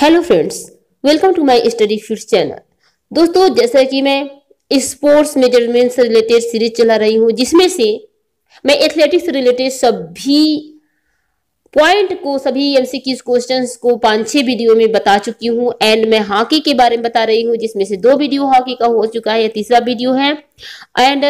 hello friends welcome to my study field channel दोस्तों जैसा कि मैं स्पोर्ट्स मेजरमेंट से रिलेटेड सीरीज चला रही हूँ जिसमें से मैं एथलेटिक्स से रिलेटेड सभी पॉइंट को सभी एमसीक्यूज क्वेश्चंस को पाँच छः वीडियो में बता चुकी हूँ एंड मैं हॉकी के बारे में बता रही हूँ जिसमें से दो वीडियो हॉकी का हो चुका है तीसरा वीडियो है एंड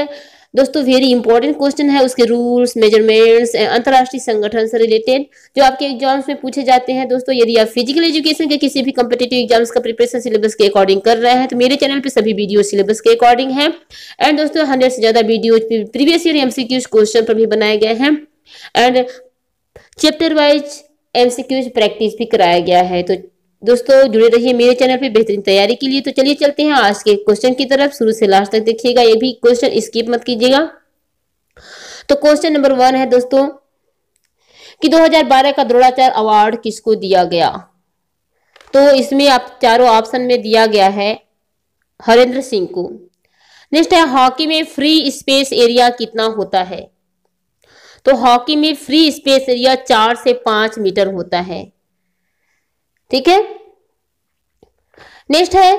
दोस्तों वेरी इंपॉर्टेंट क्वेश्चन है उसके रूल्स मेजरमेंट्स अंतर्राष्ट्रीय संगठन से रिलेटेड जो आपके एग्जाम्स में पूछे जाते हैं दोस्तों यदि आप फिजिकल एजुकेशन के किसी भी कम्पिटेटिव एग्जाम्स का प्रिपरेशन सिलेबस के अकॉर्डिंग कर रहे हैं तो मेरे चैनल पर सभी वीडियो सिलेबस के अकॉर्डिंग है एंड दोस्तों हंड्रेड से ज्यादा video previous year MCQs question पर भी बनाए गए हैं and chapter wise MCQs practice भी कराया गया है तो दोस्तों जुड़े रहिए मेरे चैनल पे बेहतरीन तैयारी के लिए तो चलिए चलते हैं आज के क्वेश्चन की तरफ शुरू से लास्ट तक देखिएगा ये भी क्वेश्चन स्किप मत कीजिएगा तो क्वेश्चन नंबर वन है दोस्तों कि 2012 का द्रोणाचार्य अवार्ड किसको दिया गया तो इसमें आप चारों ऑप्शन में दिया गया है हरेंद्र सिंह को नेक्स्ट है हॉकी में फ्री स्पेस एरिया कितना होता है तो हॉकी में फ्री स्पेस एरिया चार से पांच मीटर होता है ठीक है नेक्स्ट है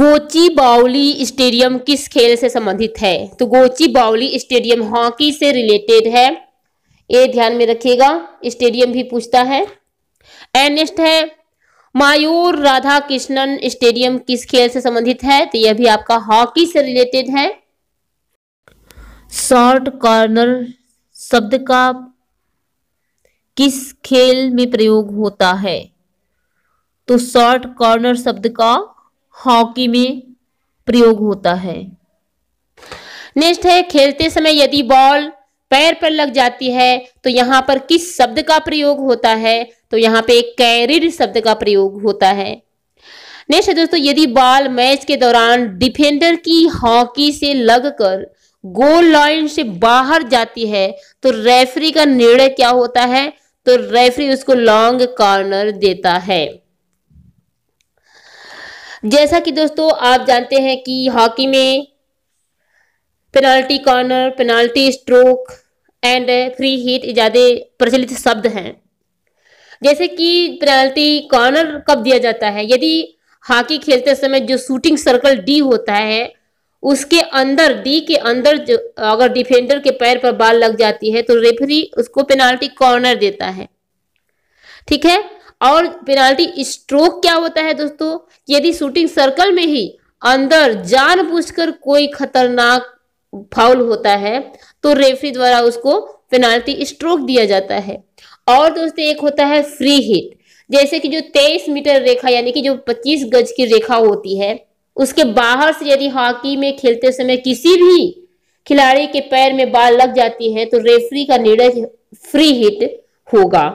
गोची बाउली स्टेडियम किस खेल से संबंधित है तो गोची बाउली स्टेडियम हॉकी से रिलेटेड है ये ध्यान में रखिएगा स्टेडियम भी पूछता है एंड नेक्स्ट है मायूर राधा कृष्णन स्टेडियम किस खेल से संबंधित है तो यह भी आपका हॉकी से रिलेटेड है शॉर्ट कॉर्नर शब्द का किस खेल में प्रयोग होता है तो शॉर्ट कॉर्नर शब्द का हॉकी में प्रयोग होता है नेक्स्ट है खेलते समय यदि बॉल पैर पर लग जाती है तो यहां पर किस शब्द का प्रयोग होता है तो यहाँ पे कैरिड शब्द का प्रयोग होता है नेक्स्ट है दोस्तों यदि बॉल मैच के दौरान डिफेंडर की हॉकी से लगकर गोल लाइन से बाहर जाती है तो रेफरी का निर्णय क्या होता है तो रेफरी उसको लॉन्ग कॉर्नर देता है जैसा कि दोस्तों आप जानते हैं कि हॉकी में penalty corner penalty stroke and free hit ज्यादा प्रचलित शब्द हैं जैसे कि पेनाल्टी कॉर्नर कब दिया जाता है यदि हॉकी खेलते समय जो शूटिंग सर्कल डी होता है उसके अंदर डी के अंदर जो अगर डिफेंडर के पैर पर बाल लग जाती है तो रेफरी उसको पेनाल्टी कॉर्नर देता है ठीक है और पेनाल्टी स्ट्रोक क्या होता है दोस्तों यदि शूटिंग सर्कल में ही अंदर जानबूझकर कोई खतरनाक फाउल होता है तो रेफरी द्वारा उसको पेनाल्टी स्ट्रोक दिया जाता है और दोस्तों एक होता है फ्री हिट जैसे कि जो 23 मीटर रेखा यानी कि जो 25 गज की रेखा होती है उसके बाहर से यदि हॉकी में खेलते समय किसी भी खिलाड़ी के पैर में बाल लग जाती है तो रेफरी का निर्णय फ्री हिट होगा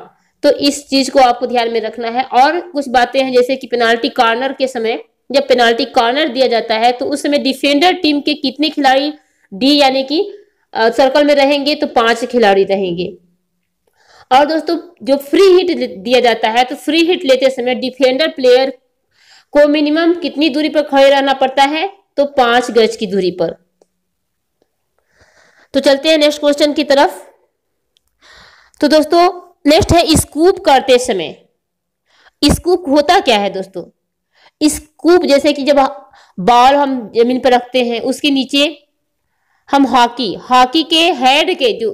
तो इस चीज को आपको ध्यान में रखना है और कुछ बातें हैं जैसे कि पेनाल्टी कॉर्नर के समय जब पेनाल्टी कॉर्नर दिया जाता है तो उस समय डिफेंडर टीम के कितने खिलाड़ी डी यानी कि सर्कल में रहेंगे तो पांच खिलाड़ी रहेंगे और दोस्तों जो फ्री हिट दिया जाता है तो फ्री हिट लेते समय डिफेंडर प्लेयर को मिनिमम कितनी दूरी पर खड़े रहना पड़ता है तो पांच गज की दूरी पर तो चलते हैं नेक्स्ट क्वेश्चन की तरफ तो दोस्तों नेक्स्ट है स्कूप करते समय स्कूप होता क्या है दोस्तों स्कूप जैसे कि जब बॉल हम जमीन पर रखते हैं उसके नीचे हम हॉकी हॉकी के हेड के जो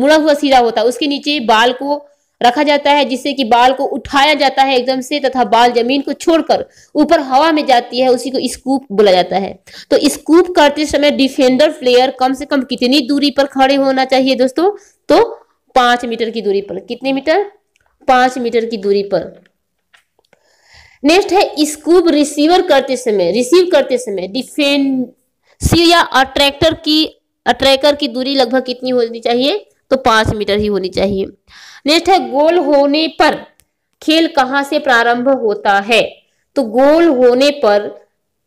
मुड़ा हुआ सीधा होता है उसके नीचे बाल को रखा जाता है जिससे कि बाल को उठाया जाता है एकदम से तथा बाल जमीन को छोड़कर ऊपर हवा में जाती है उसी को स्कूप बोला जाता है तो स्कूप करते समय डिफेंडर प्लेयर कम से कम कितनी दूरी पर खड़े होना चाहिए दोस्तों तो पांच मीटर की दूरी पर कितने मीटर पांच मीटर की दूरी पर नेक्स्ट है स्कूप रिसीवर करते समय रिसीव करते समय डिफेंड या अट्रैक्टर की अट्रैकर की दूरी लगभग कितनी होनी चाहिए तो पांच मीटर ही होनी चाहिए नेक्स्ट है गोल होने पर खेल कहां से प्रारंभ होता है तो गोल होने पर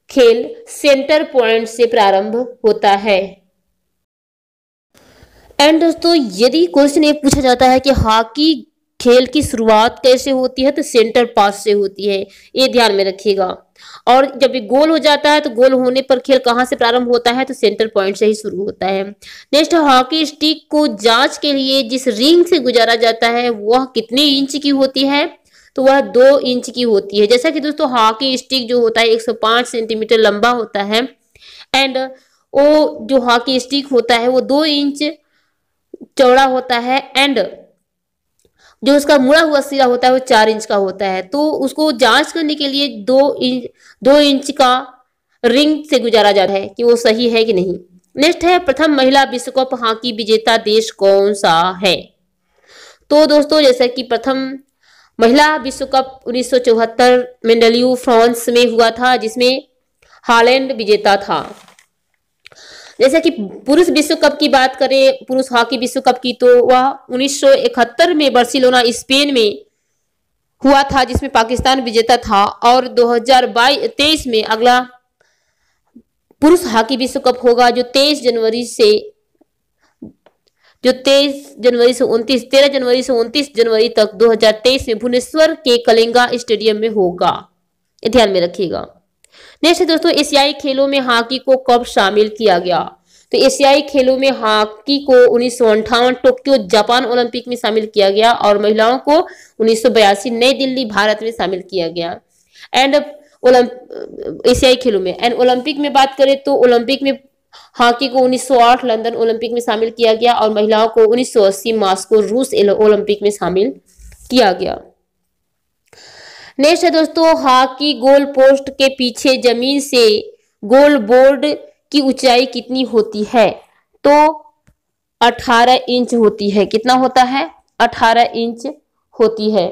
खेल सेंटर पॉइंट से प्रारंभ होता है एंड दोस्तों यदि क्वेश्चन ये पूछा जाता है कि हॉकी खेल की शुरुआत कैसे होती है तो सेंटर पास से होती है ये ध्यान में रखिएगा और जब ये गोल हो जाता है तो गोल होने पर खेल कहाँ से प्रारंभ होता है तो सेंटर पॉइंट से ही शुरू होता है नेक्स्ट हॉकी स्टिक को जांच के लिए जिस रिंग से गुजारा जाता है वह कितने इंच की होती है तो वह दो इंच की होती है जैसा कि दोस्तों हॉकी स्टिक जो होता है एक सेंटीमीटर लंबा होता है एंड वो जो हॉकी स्टिक होता है वो दो इंच चौड़ा होता है एंड जो उसका मुड़ा हुआ सिरा होता है वो चार इंच का होता है तो उसको जांच करने के लिए दो इंच दो इंच का रिंग से गुजारा जाता है कि वो सही है कि नहीं नेक्स्ट है प्रथम महिला विश्व कप हॉकी विजेता देश कौन सा है तो दोस्तों जैसा कि प्रथम महिला विश्व कप उन्नीस में डब्ल्यू फ्रांस में हुआ था जिसमें हालैंड विजेता था जैसे कि पुरुष विश्व कप की बात करें पुरुष हॉकी विश्व कप की तो वह 1971 में बर्सिलोना स्पेन में हुआ था जिसमें पाकिस्तान विजेता था और दो हजार में अगला पुरुष हॉकी विश्व कप होगा जो 23 जनवरी से जो 23 जनवरी से 29 13 जनवरी से 29 जनवरी तक 2023 में भुवनेश्वर के कलिंगा स्टेडियम में होगा ध्यान में रखिएगा नेक्स्ट दोस्तों एशियाई खेलों में हॉकी को कब शामिल किया गया तो एशियाई खेलों में हॉकी को उन्नीस टोक्यो जापान ओलंपिक में शामिल किया गया और महिलाओं को उन्नीस नई दिल्ली भारत में शामिल किया गया एंड एशियाई खेलों में एंड ओलंपिक में बात करें तो ओलंपिक में हॉकी को 1908 लंदन ओलंपिक में शामिल किया गया और महिलाओं को 1980 मॉस्को रूस ओलंपिक में शामिल किया गया नेक्स्ट है दोस्तों हॉकी गोल पोस्ट के पीछे जमीन से गोल बोर्ड की ऊंचाई कितनी होती है तो 18 इंच होती है कितना होता है 18 इंच होती है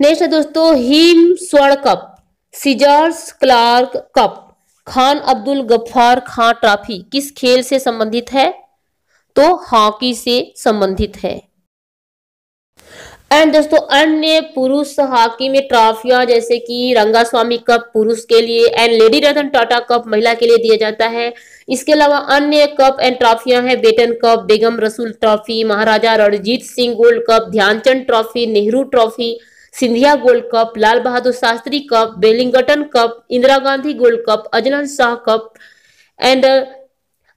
नेक्स्ट है दोस्तों हिम स्वर्ण कप सिजर्स Clark cup Khan Abdul Gaffar Khan trophy किस खेल से संबंधित है तो हॉकी से संबंधित है एंड दोस्तों अन्य पुरुष हॉकी में ट्रॉफिया जैसे कि रंगा स्वामी कप पुरुष के लिए and lady Ratan Tata cup महिला के लिए दिया जाता है इसके अलावा अन्य कप एंड ट्रॉफियां हैं batten cup Begum Rasool trophy Maharaja Ranjit Singh gold cup Dhyanchand trophy Nehru trophy Scindia gold cup Lal Bahadur Shastri cup Wellington cup Indira Gandhi gold cup Ajlan Shah cup and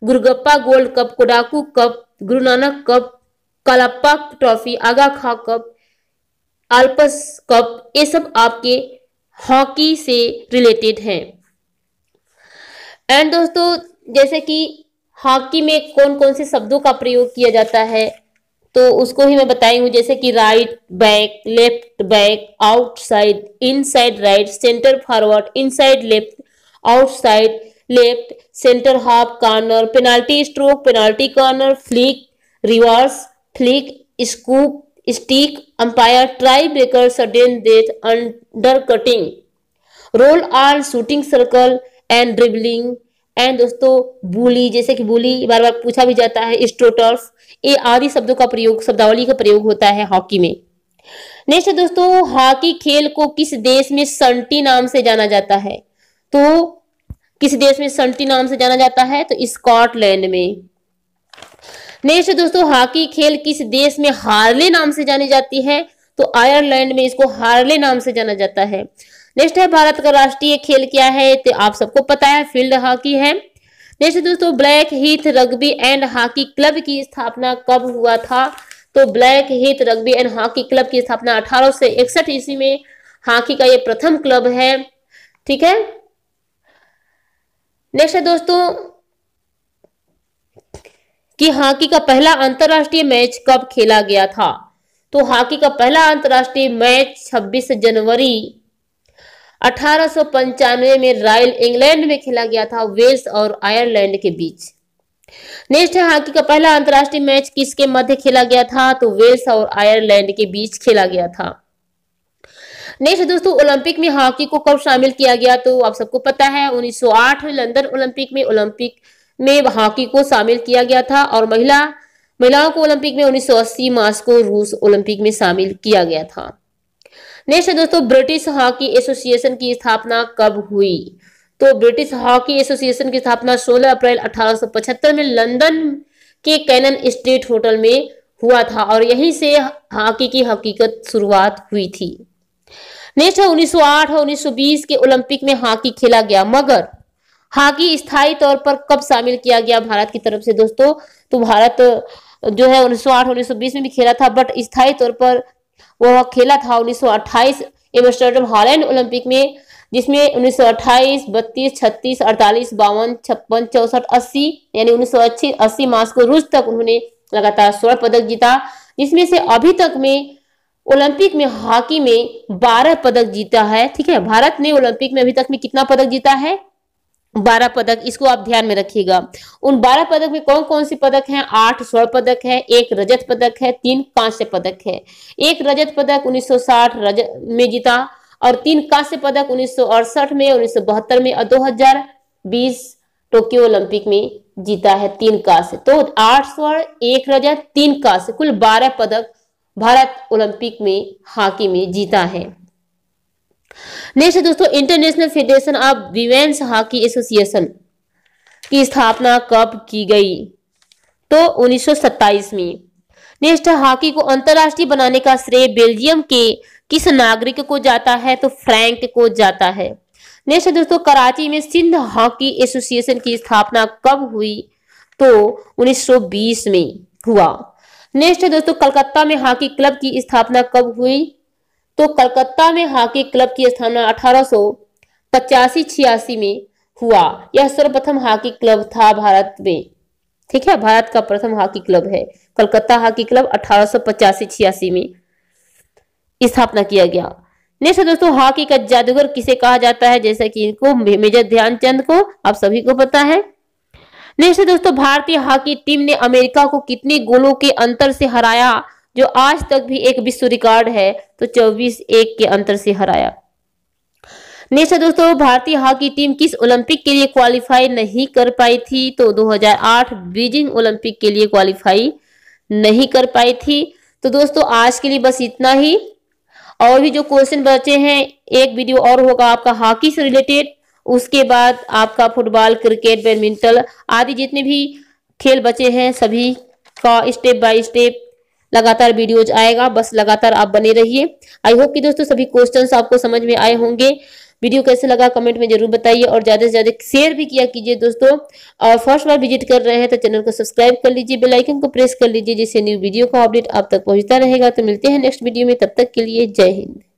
Gurugappa gold cup Kodagu cup Guru Nanak cup Kalappa trophy Aga Khan cup Alps cup ये सब आपके हॉकी से रिलेटेड हैं एंड दोस्तों जैसे कि हॉकी में कौन कौन से शब्दों का प्रयोग किया जाता है तो उसको ही मैं बताई हूँ जैसे कि right back left back outside inside right centre forward inside left outside left centre half corner penalty stroke penalty corner flick reverse flick scoop stick umpire tiebreaker sudden death under cutting roll are shooting circle and dribbling and दोस्तों बोली जैसे कि बोली बार बार पूछा भी जाता है स्ट्रोटर्स ये आदि शब्दों का प्रयोग शब्दावली का प्रयोग होता है हॉकी में नेक्स्ट दोस्तों हॉकी खेल को किस देश में संटी नाम से जाना जाता है तो किस देश में संटी नाम से जाना जाता है तो स्कॉटलैंड में नेक्स्ट अच्छा दोस्तों हॉकी खेल किस देश में हार्ले नाम से जानी जाती है तो आयरलैंड में इसको हार्ले नाम से जाना जाता है नेक्स्ट है भारत का राष्ट्रीय खेल क्या है तो आप सबको पता है फील्ड हॉकी है नेक्स्ट दोस्तों Blackheath rugby and hockey club की स्थापना कब हुआ था तो Blackheath rugby and hockey club की स्थापना अठारह सौ इकसठ ईस्वी में हॉकी का ये प्रथम क्लब है ठीक है नेक्स्ट है दोस्तों कि हॉकी का पहला अंतरराष्ट्रीय मैच कब खेला गया था तो हॉकी का पहला अंतरराष्ट्रीय मैच 26 जनवरी अठारह में रॉयल इंग्लैंड में खेला गया था वेल्स और आयरलैंड के बीच नेक्स्ट है हॉकी का पहला अंतरराष्ट्रीय मैच किसके मध्य खेला गया था तो वेल्स और आयरलैंड के बीच खेला गया था नेक्स्ट दोस्तों ओलंपिक में हॉकी को कब शामिल किया गया तो आप सबको पता है 1908 लंदन ओलंपिक में ओलंपिक में हॉकी को शामिल किया गया था और महिला महिलाओं को ओलंपिक में 1980 मार्च को रूस ओलंपिक में शामिल किया गया था नेक्स्ट है दोस्तों ब्रिटिश हॉकी एसोसिएशन की स्थापना कब हुई तो ब्रिटिश हॉकी एसोसिएशन की स्थापना 16 अप्रैल 1875 में लंदन के कैनन स्टेट होटल में हुआ था और यहीं से हॉकी की हकीकत शुरुआत हुई थी नेक्स्ट है उन्नीस और 1920 के ओलंपिक में हॉकी खेला गया मगर हॉकी हाँ स्थायी तौर पर कब शामिल किया गया भारत की तरफ से दोस्तों तो भारत जो है उन्नीस सौ आठ उन्नीस सौ बीस में भी खेला था बट स्थायी तौर पर वह खेला था उन्नीस सौ अट्ठाईस हॉलैंड ओलंपिक में जिसमें उन्नीस सौ अट्ठाईस बत्तीस छत्तीस अड़तालीस बावन छप्पन चौसठ अस्सी यानी उन्नीस सौ अस्सी अस्सी मास्को रूस तक उन्होंने लगातार स्वर्ण पदक जीता जिसमें से अभी तक में ओलंपिक में हॉकी में 12 पदक जीता है ठीक है भारत ने ओलंपिक में अभी तक में कितना पदक जीता है बारह पदक इसको आप ध्यान में रखिएगा उन बारह पदक में कौन कौन से पदक हैं आठ स्वर्ण पदक है एक रजत पदक है तीन कांस्य पदक है एक रजत पदक 1960 रजत में जीता और तीन कांस्य पदक उन्नीस में उन्नीस में और 2020 टोक्यो ओलंपिक में जीता है तीन कांस्य तो आठ स्वर्ण एक रजत तीन कांस्य कुल बारह पदक भारत ओलंपिक में हॉकी में जीता है नेक्स्ट है दोस्तों international federation of women's hockey association की स्थापना कब की गई तो 1927 में नेक्स्ट हॉकी को अंतरराष्ट्रीय बनाने का श्रेय बेल्जियम के किस नागरिक को जाता है तो फ्रैंक को जाता है नेक्स्ट दोस्तों कराची में सिंध हॉकी एसोसिएशन की स्थापना कब हुई तो 1920 में हुआ नेक्स्ट दोस्तों कलकत्ता में हॉकी क्लब की स्थापना कब हुई तो कलकत्ता में हॉकी क्लब की स्थापना अठारह सो पचासी छियासी में हुआ यह सर्वप्रथम हॉकी क्लब था भारत में ठीक है भारत का प्रथम हॉकी क्लब है कलकत्ता हॉकी क्लब अठारह सौ पचासी छियासी में स्थापना किया गया नेक्स्ट दोस्तों हॉकी का जादूगर किसे कहा जाता है जैसा कि इनको मेजर ध्यानचंद को आप सभी को पता है नेक्स्ट दोस्तों भारतीय हॉकी टीम ने अमेरिका को कितने गोलों के अंतर से हराया जो आज तक भी एक विश्व रिकॉर्ड है तो चौबीस एक के अंतर से हराया नेक्स्ट दोस्तों भारतीय हॉकी टीम किस ओलंपिक के लिए क्वालिफाई नहीं कर पाई थी तो 2008 बीजिंग ओलंपिक के लिए क्वालिफाई नहीं कर पाई थी तो दोस्तों आज के लिए बस इतना ही और भी जो क्वेश्चन बचे हैं एक वीडियो और होगा आपका हॉकी से रिलेटेड उसके बाद आपका फुटबॉल क्रिकेट बैडमिंटन आदि जितने भी खेल बचे हैं सभी का स्टेप बाय स्टेप लगातार वीडियोज आएगा बस लगातार आप बने रहिए आई होप कि दोस्तों सभी क्वेश्चन आपको समझ में आए होंगे वीडियो कैसे लगा कमेंट में जरूर बताइए और ज्यादा से ज्यादा शेयर भी किया कीजिए दोस्तों और फर्स्ट बार विजिट कर रहे हैं तो चैनल को सब्सक्राइब कर लीजिए बेल आइकन को प्रेस कर लीजिए जिससे न्यू वीडियो का अपडेट आप तक पहुंचता रहेगा तो मिलते हैं नेक्स्ट वीडियो में तब तक के लिए जय हिंद